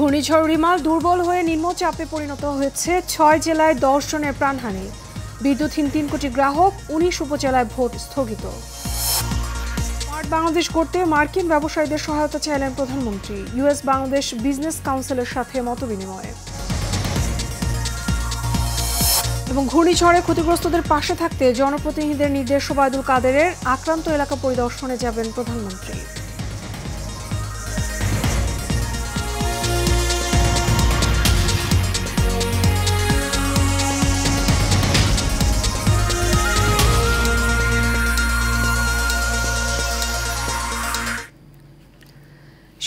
ঘূর্ণিঝড় রিমাল দুর্বল হয়ে নিম্নচাপে পরিণত হয়েছে ছয় জেলায় দশ প্রাণহানি বিদ্যুৎহীন তিন কোটি গ্রাহক উনিশ উপজেলায় ভোট স্থগিত স্মার্ট বাংলাদেশ করতে মার্কিন ব্যবসায়ীদের সহায়তা চাইলেন প্রধানমন্ত্রী ইউএস বাংলাদেশ বিজনেস কাউন্সিলের সাথে মত বিনিময়ে এবং ঘূর্ণিঝড়ে ক্ষতিগ্রস্তদের পাশে থাকতে জনপ্রতিনিধিদের নির্দেশ ওবায়দুল কাদেরের আক্রান্ত এলাকা পরিদর্শনে যাবেন প্রধানমন্ত্রী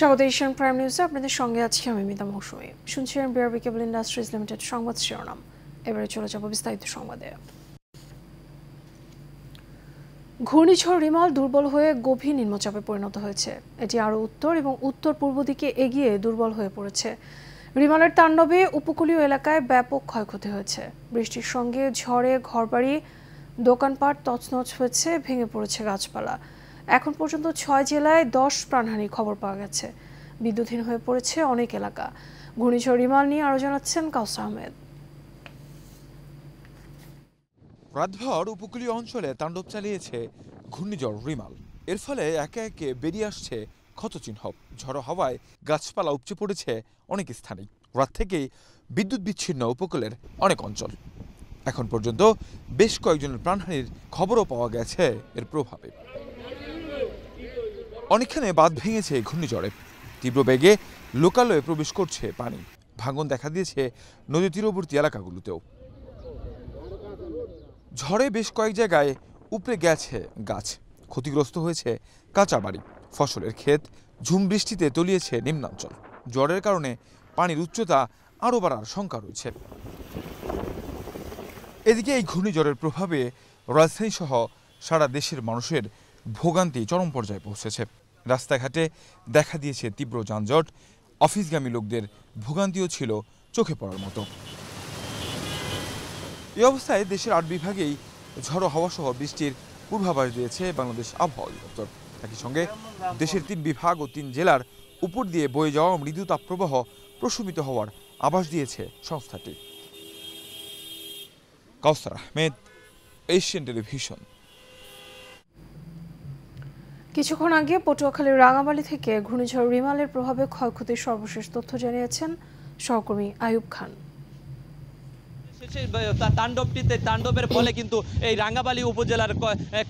স্বাগত এশিয়ান প্রাইম নিউজে আপনাদের সঙ্গে আছি আমি মিতা মৌসুমী শুনছিলেন বিআরবি কেবল ইন্ডাস্ট্রিজ লিমিটেড সংবাদ শিরোনাম এবারে চলে যাব বিস্তারিত সংবাদে ঘূর্ণিঝড় রিমাল দুর্বল হয়ে গভীর নিম্নচাপে পরিণত হয়েছে এটি আরও উত্তর এবং উত্তর পূর্ব দিকে এগিয়ে দুর্বল হয়ে পড়েছে রিমালের তাণ্ডবে উপকূলীয় এলাকায় ব্যাপক ক্ষয়ক্ষতি হয়েছে বৃষ্টির সঙ্গে ঝড়ে ঘরবাড়ি দোকানপাট তছনছ হয়েছে ভেঙে পড়েছে গাছপালা এখন পর্যন্ত ছয় জেলায় দশ প্রাণহানি খবর পাওয়া গেছে বিদ্যুৎহীন হয়ে পড়েছে অনেক এলাকা ঘূর্ণিঝড় রিমাল নিয়ে আরও জানাচ্ছেন কাউসার আহমেদ রাতভর উপকূলীয় অঞ্চলে তাণ্ডব চালিয়েছে ঘূর্ণিঝড় রিমাল এর ফলে একে একে বেরিয়ে আসছে ক্ষতচিহ্ন ঝড়ো হাওয়ায় গাছপালা উপচে পড়েছে অনেক স্থানেই রাত থেকেই বিদ্যুৎ বিচ্ছিন্ন উপকূলের অনেক অঞ্চল এখন পর্যন্ত বেশ কয়েকজনের প্রাণহানির খবরও পাওয়া গেছে এর প্রভাবে অনেকখানে বাঁধ ভেঙেছে ঘূর্ণিঝড়ে তীব্র বেগে লোকালয়ে প্রবেশ করছে পানি ভাঙন দেখা দিয়েছে নদী তীরবর্তী এলাকাগুলোতেও ঝড়ে বেশ কয়েক জায়গায় উপরে গেছে গাছ ক্ষতিগ্রস্ত হয়েছে কাঁচা বাড়ি ফসলের ক্ষেত ঝুম বৃষ্টিতে তলিয়েছে নিম্নাঞ্চল জ্বরের কারণে পানির উচ্চতা আরও বাড়ার শঙ্কা রয়েছে এদিকে এই ঘূর্ণিঝড়ের প্রভাবে রাজধানী সহ সারা দেশের মানুষের ভোগান্তি চরম পর্যায়ে পৌঁছেছে রাস্তাঘাটে দেখা দিয়েছে তীব্র যানজট অফিসগামী লোকদের ভোগান্তিও ছিল চোখে পড়ার মতো এই অবস্থায় দেশের আট বিভাগেই ঝড়ো সহ বৃষ্টির পূর্বাভাস দিয়েছে বাংলাদেশ আবহাওয়া অধিদপ্তর একই সঙ্গে দেশের তিন বিভাগ ও তিন জেলার উপর দিয়ে বয়ে যাওয়া মৃদু তাপপ্রবাহ প্রশমিত হওয়ার আভাস দিয়েছে সংস্থাটি কাউসার আহমেদ এশিয়ান টেলিভিশন কিছুক্ষণ আগে পটুয়াখালীর রাঙামালি থেকে ঘূর্ণিঝড় রিমালের প্রভাবে ক্ষয়ক্ষতির সর্বশেষ তথ্য জানিয়েছেন সহকর্মী আয়ুব খান তাণ্ডবটিতে তাণ্ডবের ফলে কিন্তু এই রাঙ্গাবালি উপজেলার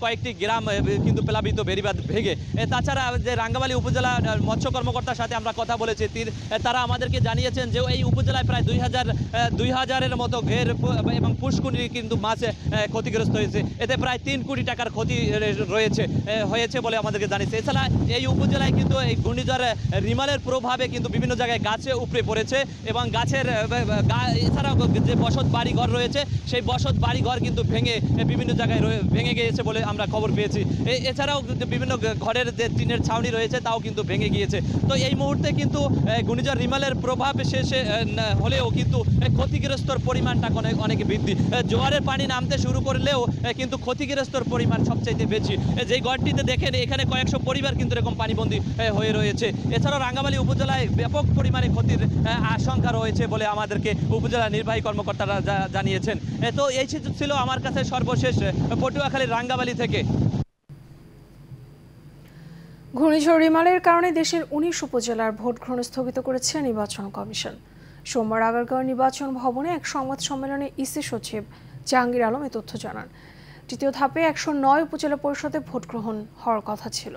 কয়েকটি গ্রাম কিন্তু প্লাবিত বেরিবাদ ভেঙে তাছাড়া যে রাঙ্গাবালি উপজেলা মৎস্য কর্মকর্তার সাথে আমরা কথা বলেছি তারা আমাদেরকে জানিয়েছেন যে এই উপজেলায় প্রায় দুই হাজার দুই হাজারের মতো ঘের এবং কিন্তু মাছে ক্ষতিগ্রস্ত হয়েছে এতে প্রায় তিন কোটি টাকার ক্ষতি রয়েছে হয়েছে বলে আমাদেরকে জানিয়েছে এছাড়া এই উপজেলায় কিন্তু এই ঘূর্ণিঝড় রিমালের প্রভাবে কিন্তু বিভিন্ন জায়গায় গাছে উপড়ে পড়েছে এবং গাছের এছাড়াও যে বসত বাড়ি বাড়িঘর রয়েছে সেই বসত বাড়িঘর কিন্তু ভেঙে বিভিন্ন জায়গায় ভেঙে গিয়েছে বলে আমরা খবর পেয়েছি এছাড়াও বিভিন্ন ঘরের যে টিনের ছাউনি রয়েছে তাও কিন্তু ভেঙে গিয়েছে তো এই মুহূর্তে কিন্তু গুণিজার রিমালের প্রভাব শেষে হলেও কিন্তু ক্ষতিগ্রস্তর পরিমাণটা অনেক অনেক বৃদ্ধি জোয়ারের পানি নামতে শুরু করলেও কিন্তু ক্ষতিগ্রস্তর পরিমাণ সবচাইতে বেশি যেই ঘরটিতে দেখেন এখানে কয়েকশো পরিবার কিন্তু এরকম পানিবন্দী হয়ে রয়েছে এছাড়াও রাঙ্গামালী উপজেলায় ব্যাপক পরিমাণে ক্ষতির আশঙ্কা রয়েছে বলে আমাদেরকে উপজেলা নির্বাহী কর্মকর্তারা জানিয়েছেন তো এই ছিল আমার কাছে সর্বশেষ পটুয়াখালীর রাঙ্গাবালি থেকে ঘূর্ণিঝড় রিমালের কারণে দেশের উনিশ উপজেলার ভোট গ্রহণ স্থগিত করেছে নির্বাচন কমিশন সোমবার আগারগাঁও নির্বাচন ভবনে এক সংবাদ সম্মেলনে ইসি সচিব জাহাঙ্গীর আলম এ তথ্য জানান তৃতীয় ধাপে একশো নয় উপজেলা পরিষদে ভোট গ্রহণ হওয়ার কথা ছিল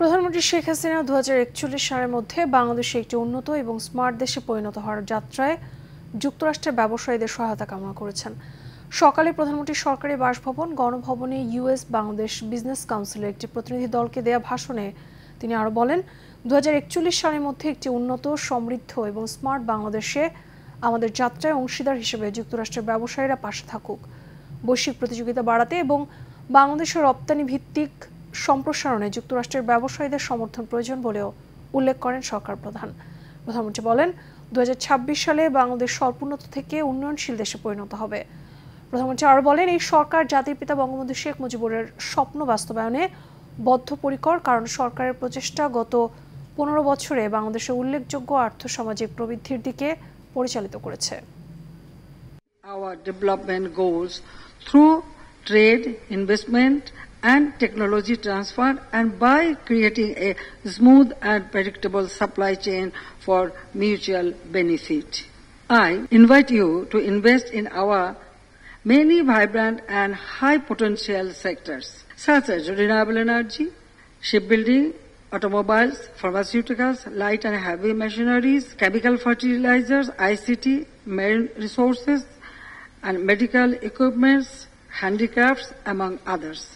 প্রধানমন্ত্রী শেখ হাসিনা দু সালের মধ্যে বাংলাদেশে একটি উন্নত এবং স্মার্ট দেশে পরিণত হওয়ার যাত্রায় যুক্তরাষ্ট্রের ব্যবসায়ীদের সহায়তা কামনা করেছেন সকালে প্রধানমন্ত্রী সরকারি বাসভবন গণভবনে ইউএস বাংলাদেশ বিজনেস কাউন্সিলের একটি প্রতিনিধি দলকে দেয়া ভাষণে তিনি আরও বলেন দু সালের মধ্যে একটি উন্নত সমৃদ্ধ এবং স্মার্ট বাংলাদেশে আমাদের যাত্রায় অংশীদার হিসেবে যুক্তরাষ্ট্রের ব্যবসায়ীরা পাশে থাকুক বৈশ্বিক প্রতিযোগিতা বাড়াতে এবং বাংলাদেশের রপ্তানি ভিত্তিক সম্প্রসারণে যুক্তরাষ্ট্রের ব্যবসায়ীদের সমর্থন প্রয়োজন বলেও উল্লেখ করেন সরকার প্রধান প্রধানমন্ত্রী বলেন দু সালে বাংলাদেশ স্বল্পোন্নত থেকে উন্নয়নশীল দেশে পরিণত হবে প্রধানমন্ত্রী আরও বলেন এই সরকার জাতির পিতা বঙ্গবন্ধু শেখ মুজিবুরের স্বপ্ন বাস্তবায়নে বদ্ধপরিকর কারণ সরকারের প্রচেষ্টা গত পনেরো বছরে বাংলাদেশে উল্লেখযোগ্য আর্থসামাজিক প্রবৃদ্ধির দিকে পরিচালিত করেছে our development goals through trade, investment, and technology transfer and by creating a smooth and predictable supply chain for mutual benefit. I invite you to invest in our many vibrant and high potential sectors such as renewable energy, shipbuilding, automobiles, pharmaceuticals, light and heavy machineries, chemical fertilizers, ICT, marine resources, and medical equipments, handicrafts, among others.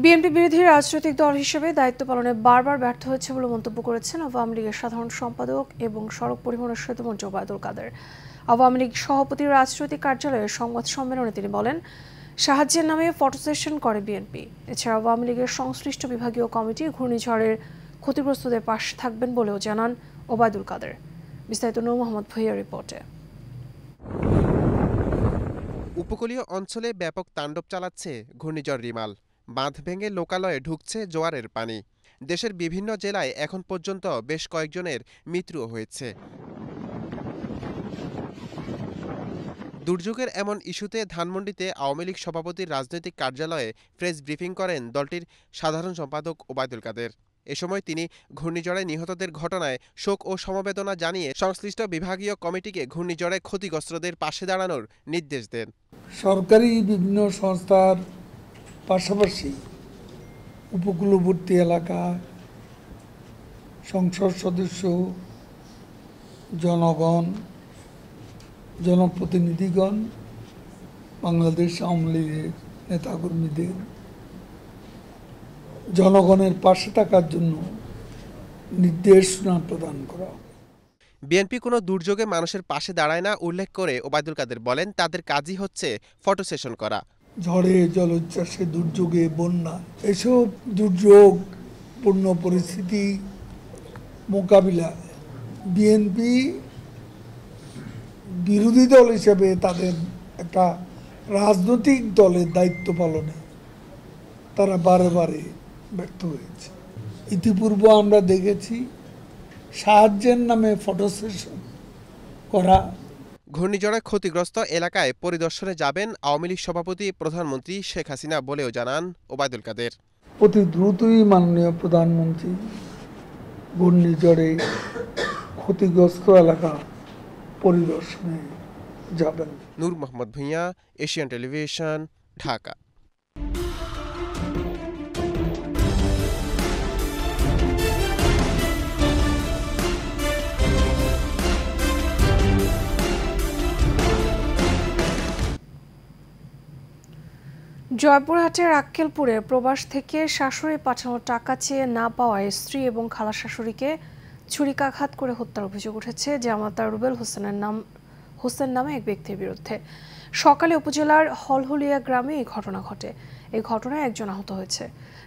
BNP বিরোধী রাজনৈতিক দল হিসেবে দায়িত্ব পালনে বারবার ব্যর্থ হয়েছে বলে মন্তব্য করেছেন আওয়ামী লীগের সাধারণ সম্পাদক এবং সড়ক পরিবহনের সেতুমন্ত্রী ওবায়দুল কাদের আওয়ামী লীগ সভাপতির রাজনৈতিক কার্যালয়ের সংবাদ সম্মেলনে তিনি বলেন সাহায্যের নামে ফটো সেশন করে বিএনপি এছাড়া আওয়ামী লীগের সংশ্লিষ্ট বিভাগীয় কমিটি ঘূর্ণিঝড়ের ক্ষতিগ্রস্তদের পাশে থাকবেন বলেও জানান ওবায়দুল কাদের বিস্তারিত নৌ মোহাম্মদ ভুইয়া রিপোর্টে উপকূলীয় অঞ্চলে ব্যাপক তাণ্ডব চালাচ্ছে ঘূর্ণিঝড় রিমাল বাঁধ ভেঙে লোকালয়ে ঢুকছে জোয়ারের পানি দেশের বিভিন্ন জেলায় এখন পর্যন্ত বেশ কয়েকজনের মৃত্যুও হয়েছে দুর্যোগের এমন ইস্যুতে ধানমন্ডিতে আওয়ামী লীগ সভাপতির রাজনৈতিক কার্যালয়ে প্রেস ব্রিফিং করেন দলটির সাধারণ সম্পাদক ওবায়দুল কাদের এ সময় তিনি ঘূর্ণিঝড়ে নিহতদের ঘটনায় শোক ও সমবেদনা জানিয়ে সংশ্লিষ্ট বিভাগীয় কমিটিকে ঘূর্ণিঝড়ে ক্ষতিগ্রস্তদের পাশে দাঁড়ানোর নির্দেশ দেন সরকারি বিভিন্ন সংস্থার পাশাপাশি উপকূলবর্তী এলাকা সংসদ সদস্য জনগণ জনপ্রতিনিধিগণ বাংলাদেশ আওয়ামী লীগের নেতাকর্মীদের জনগণের পাশে থাকার জন্য নির্দেশনা প্রদান করা বিএনপি কোনো দুর্যোগে মানুষের পাশে দাঁড়ায় না উল্লেখ করে ওবায়দুল কাদের বলেন তাদের কাজই হচ্ছে ফটো সেশন করা ঝড়ে জলোচ্ছ্বাসে দুর্যোগে বন্যা এসব দুর্যোগ পূর্ণ পরিস্থিতি মোকাবিলা বিএনপি বিরোধী দল হিসেবে তাদের একটা রাজনৈতিক দলের দায়িত্ব পালনে তারা বারে বারে ব্যর্থ হয়েছে ইতিপূর্ব আমরা দেখেছি সাহায্যের নামে ফটো সেশন করা ঘূর্ণিঝড়ে ক্ষতিগ্রস্ত এলাকায় পরিদর্শনে যাবেন আওয়ামী লীগ সভাপতি প্রধানমন্ত্রী শেখ হাসিনা বলেও জানান ওবায়দুল কাদের অতি দ্রুতই মাননীয় প্রধানমন্ত্রী ঘূর্ণিঝড়ে ক্ষতিগ্রস্ত এলাকা পরিদর্শনে যাবেন নূর মোহাম্মদ ভূঁইয়া এশিয়ান টেলিভিশন ঢাকা জয়পুরহাটের আক্কেলপুরে প্রবাস থেকে শাশুড়ি পাঠানো টাকা চেয়ে না পাওয়ায় স্ত্রী এবং খালা শাশুড়িকে ছুরিকাঘাত করে হত্যার অভিযোগ উঠেছে জামাতা রুবেল হোসেনের নাম হোসেন নামে এক ব্যক্তির বিরুদ্ধে সকালে উপজেলার হলহলিয়া গ্রামে এই ঘটনা ঘটে এই ঘটনায় একজন আহত হয়েছে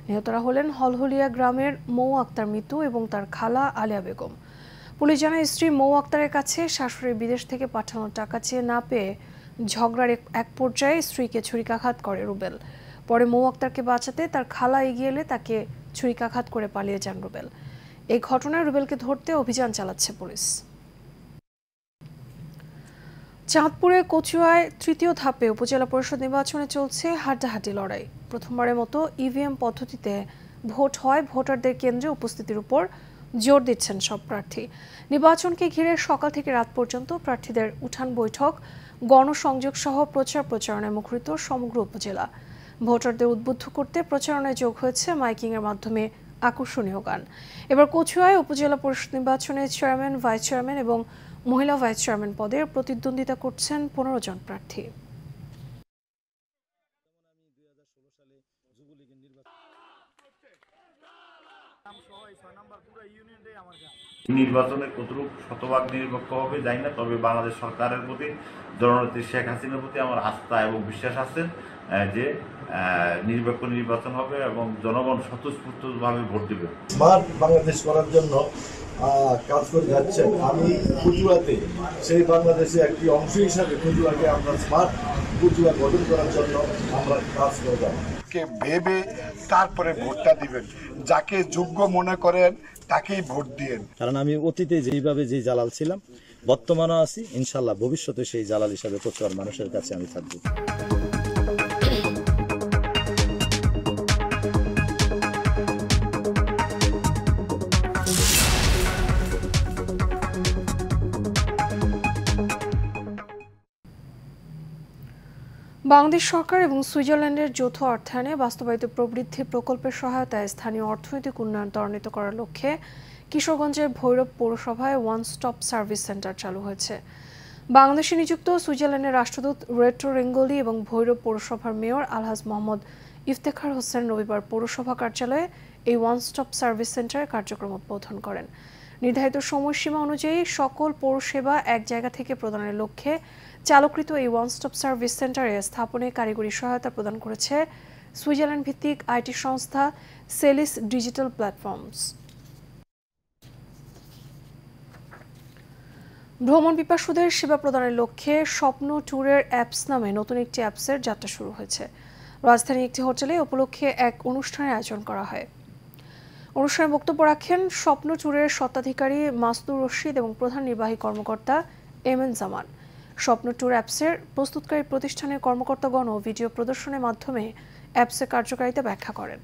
নিহতরা হলেন হলহলিয়া গ্রামের মৌ আক্তার মিতু এবং তার খালা আলিয়া বেগম পুলিশ জানায় স্ত্রী মৌ আক্তারের কাছে শাশুড়ি বিদেশ থেকে পাঠানো টাকা চেয়ে না পেয়ে ঝগড়ার এক পর্যায়ে স্ত্রীকে ছুরিকাঘাত করে রুবেল পরে মৌ আক্তারকে বাঁচাতে তার খালা এগিয়ে এলে তাকে ছুরিকাঘাত করে পালিয়ে যান রুবেল এই ঘটনায় রুবেলকে ধরতে অভিযান চালাচ্ছে পুলিশ চাঁদপুরে কচুয়ায় তৃতীয় ধাপে উপজেলা পরিষদ নির্বাচনে চলছে হাড্ডাহাড্ডি লড়াই প্রথমবারের মতো ইভিএম পদ্ধতিতে ভোট হয় ভোটারদের কেন্দ্রে উপস্থিতির উপর জোর দিচ্ছেন সব প্রার্থী নির্বাচনকে ঘিরে সকাল থেকে রাত পর্যন্ত প্রার্থীদের উঠান বৈঠক গণসংযোগ সহ প্রচার প্রচারণায় মুখরিত সমগ্র উপজেলা ভোটারদের উদ্বুদ্ধ করতে প্রচারণায় যোগ হয়েছে মাইকিংয়ের মাধ্যমে আকর্ষণীয় গান এবার কচুয়ায় উপজেলা পরিষদ নির্বাচনে চেয়ারম্যান ভাইস চেয়ারম্যান এবং মহিলা ভাইস চেয়ারম্যান পদে প্রতিদ্বন্দ্বিতা করছেন পনেরো জন প্রার্থী নির্বাচনে কতটুক শতভাগ নিরপেক্ষ হবে যাই না তবে বাংলাদেশ সরকারের প্রতি জননেত্রী শেখ হাসিনার প্রতি আমার আস্থা এবং বিশ্বাস আছে যে নিরপেক্ষ নির্বাচন হবে এবং জনগণ স্বতঃস্ফূর্তভাবে ভোট দেবে স্মার্ট বাংলাদেশ করার জন্য কাজ করে যাচ্ছেন আমি খুচুরাতে সেই বাংলাদেশে একটি অংশ হিসাবে খুচুরাকে আমরা স্মার্ট গুজুয়া করার জন্য আমরা ভেবে তারপরে ভোটটা দিবেন যাকে যোগ্য মনে করেন তাকেই ভোট দিয়েন কারণ আমি অতীতে যেইভাবে যে জালাল ছিলাম বর্তমানও আছি ইনশাল্লাহ ভবিষ্যতে সেই জালাল হিসাবে প্রচার মানুষের কাছে আমি থাকবো বাংলাদেশ সরকার এবং সুইজারল্যান্ডের যৌথ অর্থায়নে বাস্তবায়িত প্রবৃদ্ধি প্রকল্পের সহায়তায় স্থানীয় অর্থনৈতিক উন্নয়ন ত্বরান্বিত করার লক্ষ্যে কিশোরগঞ্জের ভৈরব পৌরসভায় ওয়ান স্টপ সার্ভিস সেন্টার চালু হয়েছে বাংলাদেশে নিযুক্ত সুইজারল্যান্ডের রাষ্ট্রদূত রেট্রো রেঙ্গলি এবং ভৈরব পৌরসভার মেয়র আলহাজ মোহাম্মদ ইফতেখার হোসেন রবিবার পৌরসভা কার্যালয়ে এই ওয়ান স্টপ সার্ভিস সেন্টারের কার্যক্রম উদ্বোধন করেন নির্ধারিত সময়সীমা অনুযায়ী সকল পৌরসেবা এক জায়গা থেকে প্রদানের লক্ষ্যে চালকৃত এই ওয়ান স্টপ সার্ভিস সেন্টারে স্থাপনে কারিগরি সহায়তা প্রদান করেছে সুইজারল্যান্ড ভিত্তিক আইটি সংস্থা সেলিস ডিজিটাল প্ল্যাটফর্মস ভ্রমণ পিপাসুদের সেবা প্রদানের লক্ষ্যে স্বপ্ন ট্যুরের অ্যাপস নামে নতুন একটি অ্যাপসের যাত্রা শুরু হয়েছে রাজধানীর একটি হোটেলে উপলক্ষে এক অনুষ্ঠানের আয়োজন করা হয় অনুষ্ঠানে বক্তব্য রাখেন স্বপ্ন ট্যুরের স্বত্বাধিকারী মাসদুর রশিদ এবং প্রধান নির্বাহী কর্মকর্তা এম এন জামান স্বপ্ন ট্যুর অ্যাপসের প্রস্তুতকারী প্রতিষ্ঠানের কর্মকর্তাগণও ভিডিও প্রদর্শনের মাধ্যমে অ্যাপসের কার্যকারিতা ব্যাখ্যা করেন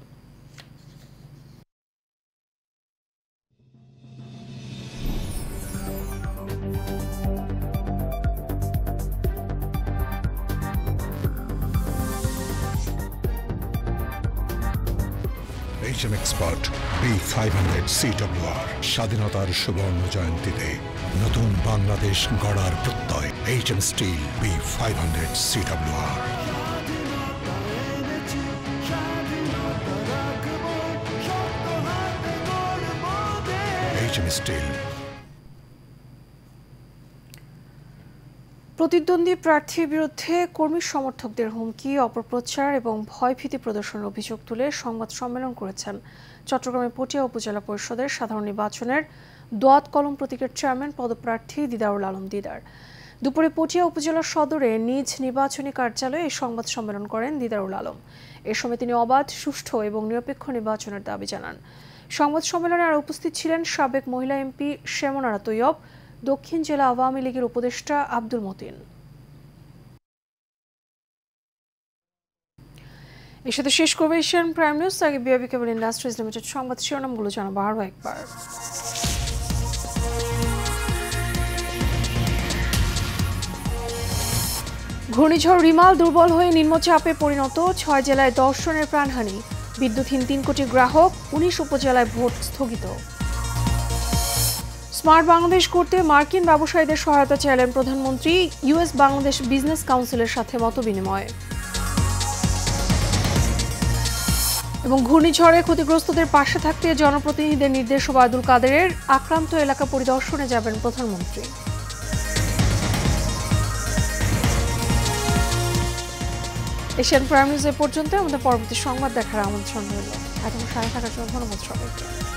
Expert B500 CWR স্বাধীনতার সুবর্ণ জয়ন্তীতে নতুন বাংলাদেশ গড়ার প্রত্যয় H M steel B five hundred C W R প্রতিদ্বন্দ্বী প্রার্থীর বিরুদ্ধে কর্মী সমর্থকদের হুমকি অপপ্রচার এবং ভয়ভীতি প্রদর্শনের অভিযোগ তুলে সংবাদ সম্মেলন করেছেন চট্টগ্রামের পটিয়া উপজেলা পরিষদের সাধারণ নির্বাচনের দোয়াত কলম প্রতীকের চেয়ারম্যান পদপ্রার্থী দিদারুল আলম দিদার দুপুরে পটিয়া উপজেলা সদরে নিজ নির্বাচনী কার্যালয়ে এই সংবাদ সম্মেলন করেন দিদারুল আলম এ সময় তিনি অবাধ সুষ্ঠু এবং নিরপেক্ষ নির্বাচনের দাবি জানান সংবাদ সম্মেলনে আর উপস্থিত ছিলেন সাবেক মহিলা এমপি শ্যামনারা তৈয়ব দক্ষিণ জেলা আওয়ামী লীগের উপদেষ্টা আব্দুল মতিন এর সাথে শেষ করবে এশিয়ান প্রাইম নিউজ আগে বিআবি কেবল ইন্ডাস্ট্রিজ লিমিটেড সংবাদ শিরোনামগুলো জানাবো আরও একবার ঘূর্ণিঝড় রিমাল দুর্বল হয়ে নিম্নচাপে পরিণত ছয় জেলায় দর্শনের প্রাণহানি বিদ্যুৎহীন তিন কোটি গ্রাহক উনিশ উপজেলায় ভোট স্থগিত স্মার্ট বাংলাদেশ করতে মার্কিন ব্যবসায়ীদের সহায়তা চাইলেন প্রধানমন্ত্রী ইউএস বাংলাদেশ বিজনেস কাউন্সিলের সাথে মতবিনিময় এবং ঘূর্ণিঝড়ে ক্ষতিগ্রস্তদের পাশে থাকতে জনপ্রতিনিধিদের নির্দেশ ওবায়দুল কাদেরের আক্রান্ত এলাকা পরিদর্শনে যাবেন প্রধানমন্ত্রী এশিয়ান প্রাইম নিউজ এ পর্যন্ত আমাদের পরবর্তী সংবাদ দেখার আমন্ত্রণ রইল এখন সাড়ে থাকার জন্য ধন্যবাদ সবাইকে